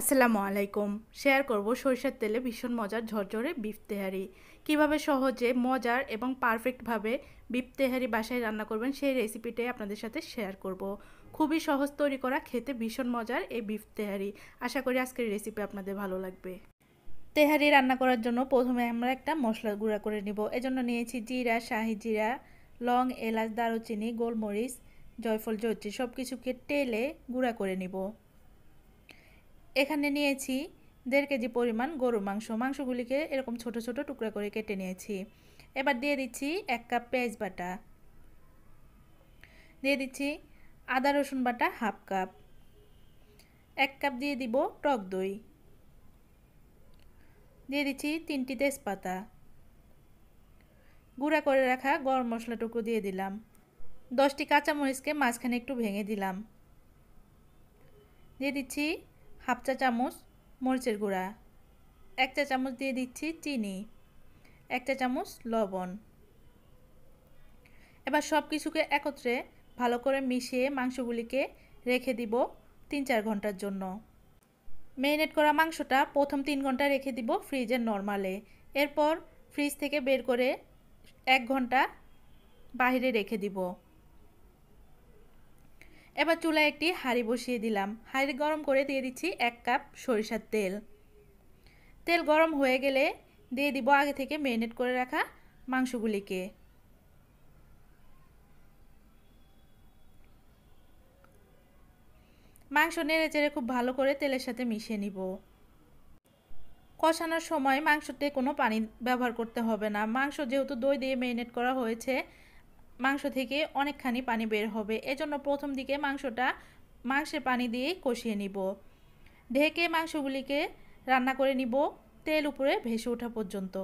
আসসালামু আলাইকুম শেয়ার করব সরিষার তেলে ভীষণ মজার ঝরঝরে বিফ তেহারি কিভাবে সহজে মজার এবং পারফেক্টভাবে বিফ তেহারি বাসায় রান্না করবেন সেই রেসিপিটাই আপনাদের সাথে শেয়ার করব। খুবই সহজ তৈরি করা খেতে ভীষণ মজার এই বিফ তেহারি আশা করি আজকের রেসিপি আপনাদের ভালো লাগবে তেহারি রান্না করার জন্য প্রথমে আমরা একটা মশলা গুঁড়া করে নিব এজন্য নিয়েছি জিরা শাহি জিরা লং এলাচ দারুচিনি গোলমরিচ জয়ফল জৈত্রী সব কিছুকে তেলে গুঁড়া করে নিব এখানে নিয়েছি দেড় কেজি পরিমাণ গরুর মাংস মাংসগুলিকে এরকম ছোট ছোট টুকরা করে কেটে নিয়েছি এবার দিয়ে দিচ্ছি এক কাপ পেঁয়াজ বাটা দিয়ে দিচ্ছি আদা রসুন বাটা হাফ কাপ এক কাপ দিয়ে দিব টক দই দিয়ে দিচ্ছি তিনটি তেজপাতা গুঁড়া করে রাখা গরম মশলাটুকু দিয়ে দিলাম দশটি কাঁচামরিচকে মাঝখানে একটু ভেঙে দিলাম দিয়ে দিচ্ছি হাফ চা চামচ মরিচের গুঁড়া এক চা চামচ দিয়ে দিচ্ছি চিনি এক চা চামচ লবণ এবার সব কিছুকে একত্রে ভালো করে মিশিয়ে মাংসগুলিকে রেখে দিব তিন চার ঘন্টার জন্য মেরিনেট করা মাংসটা প্রথম তিন ঘন্টা রেখে দিব ফ্রিজের নর্মালে এরপর ফ্রিজ থেকে বের করে এক ঘন্টা বাহিরে রেখে দিব এবার চুলায় একটি হাঁড়ি বসিয়ে দিলাম হাঁড়ি গরম করে দিয়ে দিচ্ছি এক কাপ সরিষার তেল তেল গরম হয়ে গেলে দিয়ে দিব আগে থেকে ম্যারিনেট করে রাখা মাংসগুলিকে মাংস নেড়ে চেড়ে খুব ভালো করে তেলের সাথে মিশিয়ে নিব কষানোর সময় মাংসতে কোনো পানি ব্যবহার করতে হবে না মাংস যেহেতু দই দিয়ে মেরিনেট করা হয়েছে মাংস থেকে অনেকখানি পানি বের হবে এজন্য প্রথম দিকে মাংসটা মাংসের পানি দিয়ে কষিয়ে নিব ঢেকে মাংসগুলিকে রান্না করে নিব তেল উপরে ভেসে ওঠা পর্যন্ত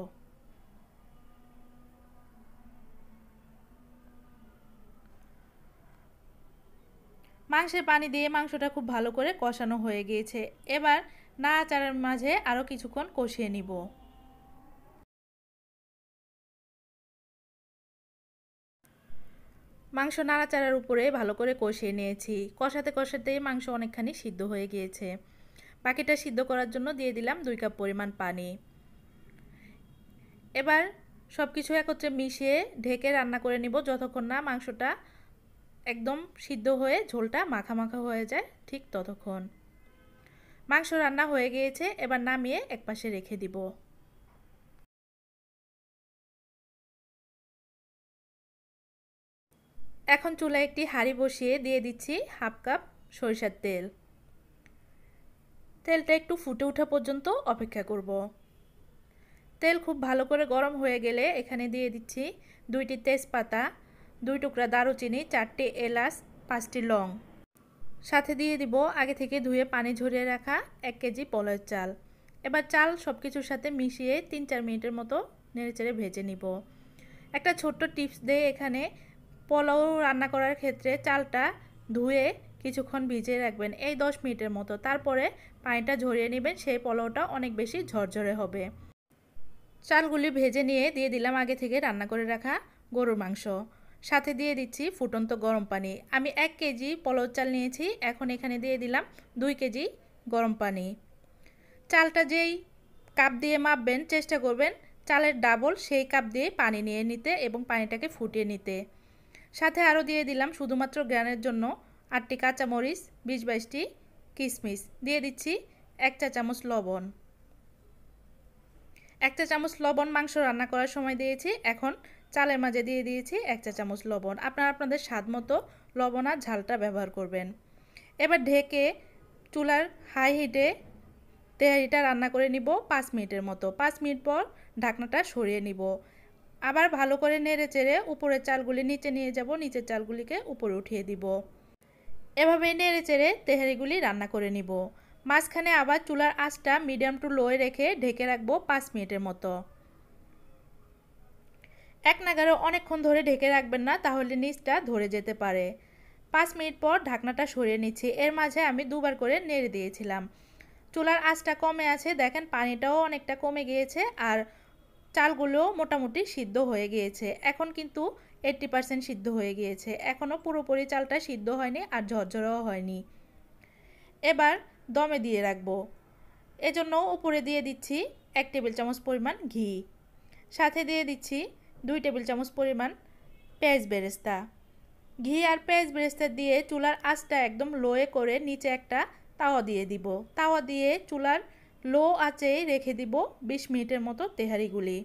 মাংসের পানি দিয়ে মাংসটা খুব ভালো করে কষানো হয়ে গিয়েছে এবার নাড়াচাড়ার মাঝে আরও কিছুক্ষণ কষিয়ে নিব মাংস নাড়াচাড়ার উপরে ভালো করে কষিয়ে নিয়েছি কষাতে কষাতে মাংস অনেকখানি সিদ্ধ হয়ে গিয়েছে পাখিটা সিদ্ধ করার জন্য দিয়ে দিলাম দুই কাপ পরিমাণ পানি এবার সব কিছু একত্রে মিশিয়ে ঢেকে রান্না করে নিব যতক্ষণ না মাংসটা একদম সিদ্ধ হয়ে ঝোলটা মাখা মাখা হয়ে যায় ঠিক ততক্ষণ মাংস রান্না হয়ে গিয়েছে এবার নামিয়ে একপাশে রেখে দিব এখন চুলায় একটি হাঁড়ি বসিয়ে দিয়ে দিচ্ছি হাফ কাপ সরিষার তেল তেলটা একটু ফুটে ওঠা পর্যন্ত অপেক্ষা করব তেল খুব ভালো করে গরম হয়ে গেলে এখানে দিয়ে দিচ্ছি দুইটি তেজপাতা দুই টুকরা দারুচিনি চারটি এলাচ পাঁচটি লং সাথে দিয়ে দিব আগে থেকে ধুয়ে পানি ঝরিয়ে রাখা এক কেজি পলয়ের চাল এবার চাল সব কিছুর সাথে মিশিয়ে তিন চার মিনিটের মতো নেড়েচেড়ে ভেজে নিব একটা ছোট্ট টিপস দিয়ে এখানে পোলাও রান্না করার ক্ষেত্রে চালটা ধুয়ে কিছুক্ষণ ভিজিয়ে রাখবেন এই 10 মিনিটের মতো তারপরে পানিটা ঝরিয়ে নেবেন সেই পোলাওটা অনেক বেশি ঝরঝরে হবে চালগুলি ভেজে নিয়ে দিয়ে দিলাম আগে থেকে রান্না করে রাখা গরুর মাংস সাথে দিয়ে দিচ্ছি ফুটন্ত গরম পানি আমি এক কেজি পলর চাল নিয়েছি এখন এখানে দিয়ে দিলাম দুই কেজি গরম পানি চালটা যেই কাপ দিয়ে মাপবেন চেষ্টা করবেন চালের ডাবল সেই কাপ দিয়ে পানি নিয়ে নিতে এবং পানিটাকে ফুটিয়ে নিতে সাথে আরও দিয়ে দিলাম শুধুমাত্র জ্ঞানের জন্য আটটি কাঁচামরিচ বিশ বাইশটি কিশমিশ দিয়ে দিচ্ছি এক চা চামচ লবণ এক চা চামচ লবণ মাংস রান্না করার সময় দিয়েছি এখন চালের মাঝে দিয়ে দিয়েছি এক চা চামচ লবণ আপনারা আপনাদের স্বাদ মতো লবণ আর ঝালটা ব্যবহার করবেন এবার ঢেকে চুলার হাই হিটে তেহারিটা রান্না করে নিব পাঁচ মিনিটের মতো পাঁচ মিনিট পর ঢাকনাটা সরিয়ে নিব আবার ভালো করে নেড়ে চেড়ে উপরের চালগুলি নিচে নিয়ে যাব নিচের চালগুলিকে উপরে উঠিয়ে দিব এভাবে নেড়ে চেড়ে তেহারিগুলি রান্না করে নিব মাঝখানে আবার চুলার আঁচটা মিডিয়াম টু লোয়ে রেখে ঢেকে রাখবো পাঁচ মিনিটের মতো এক নাগারে অনেকক্ষণ ধরে ঢেকে রাখবেন না তাহলে নিচটা ধরে যেতে পারে পাঁচ মিনিট পর ঢাকনাটা সরিয়ে নিচ্ছি এর মাঝে আমি দুবার করে নেড়ে দিয়েছিলাম চুলার আঁচটা কমে আছে দেখেন পানিটাও অনেকটা কমে গিয়েছে আর চালগুলো মোটামুটি সিদ্ধ হয়ে গিয়েছে এখন কিন্তু এইটটি পার্সেন্ট সিদ্ধ হয়ে গিয়েছে এখনও পুরোপুরি চালটা সিদ্ধ হয়নি আর ঝরঝরাও হয়নি এবার দমে দিয়ে রাখব এজন্য উপরে দিয়ে দিচ্ছি এক টেবিল চামচ পরিমাণ ঘি সাথে দিয়ে দিচ্ছি দুই টেবিল চামচ পরিমাণ পেঁয়াজ বেরেস্তা ঘি আর পেঁয়াজ বেরেস্তা দিয়ে চুলার আঁচটা একদম লোয়ে করে নিচে একটা তাওয়া দিয়ে দিব তাওয়া দিয়ে চুলার লো আঁচে রেখে দিব ২০ মিনিটের মতো তেহারিগুলি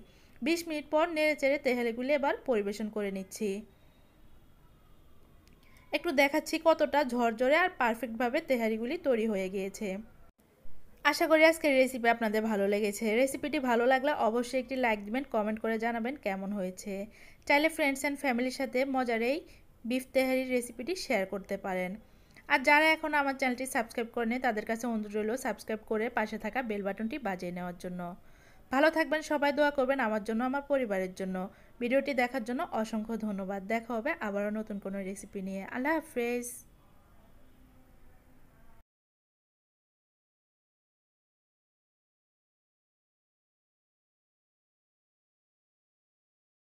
২০ মিনিট পর নেড়েচেড়ে তেহারিগুলি এবার পরিবেশন করে নিচ্ছি একটু দেখাচ্ছি কতটা ঝরঝরে আর পারফেক্টভাবে তেহারিগুলি তৈরি হয়ে গিয়েছে আশা করি আজকের রেসিপি আপনাদের ভালো লেগেছে রেসিপিটি ভালো লাগলে অবশ্যই একটি লাইক দিবেন কমেন্ট করে জানাবেন কেমন হয়েছে চাইলে ফ্রেন্ডস অ্যান্ড ফ্যামিলির সাথে মজার এই বিফ তেহারির রেসিপিটি শেয়ার করতে পারেন আর যারা এখন আমার চ্যানেলটি সাবস্ক্রাইব করেনি তাদের কাছে অনুরোধ রইল সাবস্ক্রাইব করে পাশে থাকা বেল বাটনটি বাজিয়ে নেওয়ার জন্য ভালো থাকবেন সবাই দোয়া করবেন আমার জন্য আমার পরিবারের জন্য ভিডিওটি দেখার জন্য অসংখ্য ধন্যবাদ দেখা হবে আবারও নতুন কোনো রেসিপি নিয়ে আল্লাহ হাফেজ